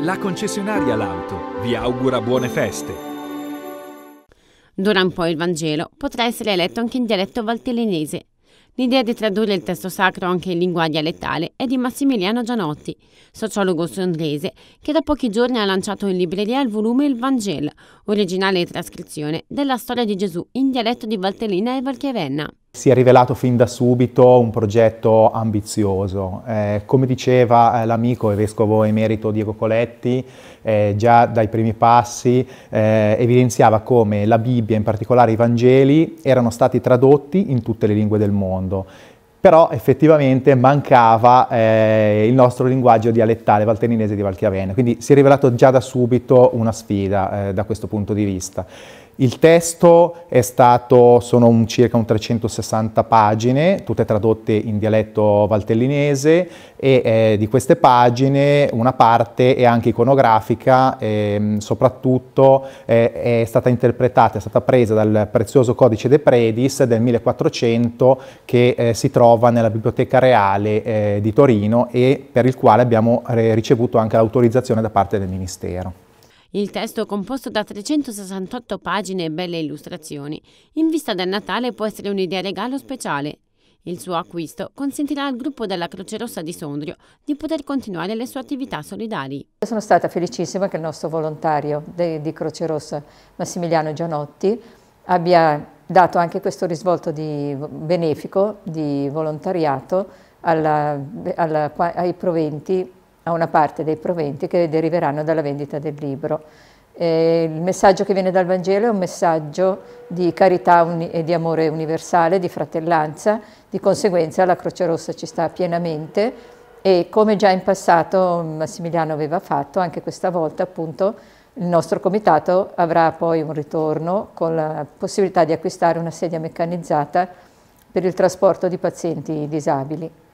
La concessionaria L'Auto vi augura buone feste. Dura un po' il Vangelo potrà essere letto anche in dialetto valtellinese. L'idea di tradurre il testo sacro anche in lingua dialettale è di Massimiliano Gianotti, sociologo sondrese, che da pochi giorni ha lanciato in libreria il volume Il Vangelo, originale trascrizione della storia di Gesù in dialetto di Valtellina e Valchiavenna si è rivelato fin da subito un progetto ambizioso. Eh, come diceva eh, l'amico e vescovo emerito Diego Coletti, eh, già dai primi passi eh, evidenziava come la Bibbia, in particolare i Vangeli, erano stati tradotti in tutte le lingue del mondo però effettivamente mancava eh, il nostro linguaggio dialettale valtellinese di Valchiavenna, quindi si è rivelato già da subito una sfida eh, da questo punto di vista. Il testo è stato, sono un, circa un 360 pagine, tutte tradotte in dialetto valtellinese e eh, di queste pagine una parte è anche iconografica, e, ehm, soprattutto eh, è stata interpretata, è stata presa dal prezioso codice De Predis del 1400 che eh, si trova trova nella Biblioteca Reale eh, di Torino e per il quale abbiamo eh, ricevuto anche l'autorizzazione da parte del Ministero. Il testo, composto da 368 pagine e belle illustrazioni, in vista del Natale può essere un'idea regalo speciale. Il suo acquisto consentirà al gruppo della Croce Rossa di Sondrio di poter continuare le sue attività solidali. Sono stata felicissima che il nostro volontario di Croce Rossa, Massimiliano Gianotti, abbia dato anche questo risvolto di benefico, di volontariato, alla, alla, ai proventi, a una parte dei proventi che deriveranno dalla vendita del libro. Eh, il messaggio che viene dal Vangelo è un messaggio di carità e di amore universale, di fratellanza, di conseguenza la Croce Rossa ci sta pienamente e come già in passato Massimiliano aveva fatto, anche questa volta appunto il nostro comitato avrà poi un ritorno con la possibilità di acquistare una sedia meccanizzata per il trasporto di pazienti disabili.